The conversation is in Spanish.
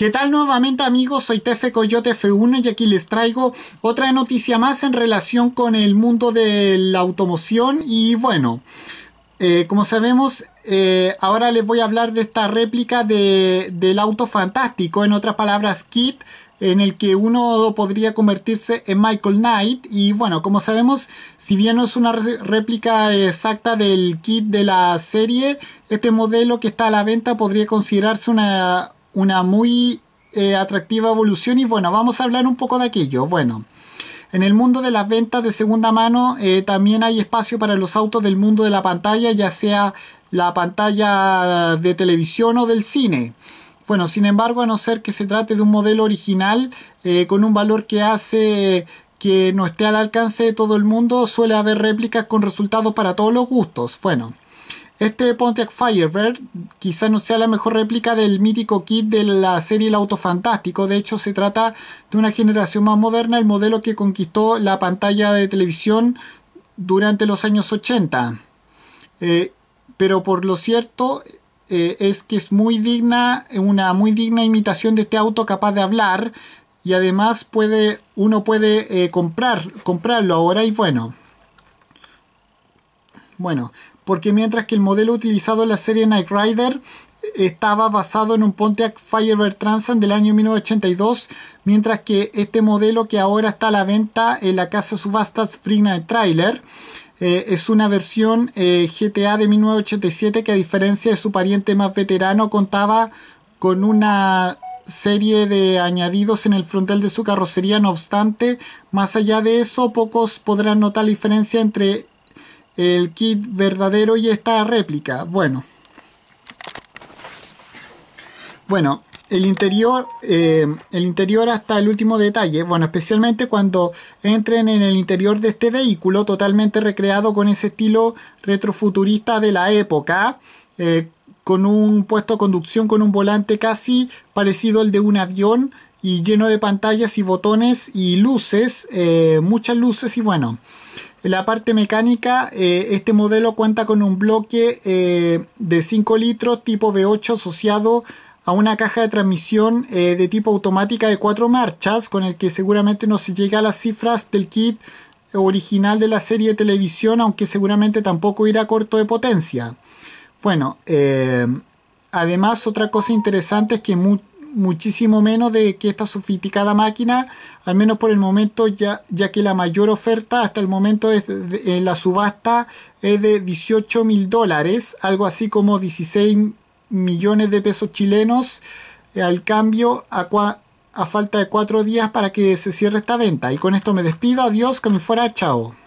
¿Qué tal nuevamente amigos? Soy Tefe Coyote F1 y aquí les traigo otra noticia más en relación con el mundo de la automoción y bueno, eh, como sabemos eh, ahora les voy a hablar de esta réplica del auto fantástico, en otras palabras kit en el que uno podría convertirse en Michael Knight y bueno, como sabemos, si bien no es una réplica exacta del kit de la serie, este modelo que está a la venta podría considerarse una una muy eh, atractiva evolución y bueno, vamos a hablar un poco de aquello. Bueno, en el mundo de las ventas de segunda mano eh, también hay espacio para los autos del mundo de la pantalla, ya sea la pantalla de televisión o del cine. Bueno, sin embargo, a no ser que se trate de un modelo original eh, con un valor que hace que no esté al alcance de todo el mundo, suele haber réplicas con resultados para todos los gustos. Bueno, este Pontiac Firebird quizás no sea la mejor réplica del mítico kit de la serie El Auto Fantástico. De hecho, se trata de una generación más moderna, el modelo que conquistó la pantalla de televisión durante los años 80. Eh, pero por lo cierto, eh, es que es muy digna, una muy digna imitación de este auto capaz de hablar y además puede, uno puede eh, comprar, comprarlo ahora y bueno. Bueno, porque mientras que el modelo utilizado en la serie Night Rider estaba basado en un Pontiac Firebird Transam del año 1982, mientras que este modelo que ahora está a la venta en la casa subastas Free Night Trailer eh, es una versión eh, GTA de 1987 que a diferencia de su pariente más veterano contaba con una serie de añadidos en el frontal de su carrocería, no obstante, más allá de eso, pocos podrán notar la diferencia entre el kit verdadero y esta réplica. Bueno. Bueno, el interior, eh, el interior hasta el último detalle. Bueno, especialmente cuando entren en el interior de este vehículo totalmente recreado con ese estilo retrofuturista de la época. Eh, con un puesto de conducción con un volante casi parecido al de un avión y lleno de pantallas y botones y luces, eh, muchas luces y bueno, en La parte mecánica, eh, este modelo cuenta con un bloque eh, de 5 litros tipo V8 asociado a una caja de transmisión eh, de tipo automática de 4 marchas, con el que seguramente no se llega a las cifras del kit original de la serie de televisión, aunque seguramente tampoco irá corto de potencia. Bueno, además otra cosa interesante es que muchísimo menos de que esta sofisticada máquina, al menos por el momento, ya, ya que la mayor oferta hasta el momento es en eh, la subasta es de 18 mil dólares, algo así como 16 millones de pesos chilenos eh, al cambio a, a falta de cuatro días para que se cierre esta venta. Y con esto me despido, adiós, que me fuera, chao.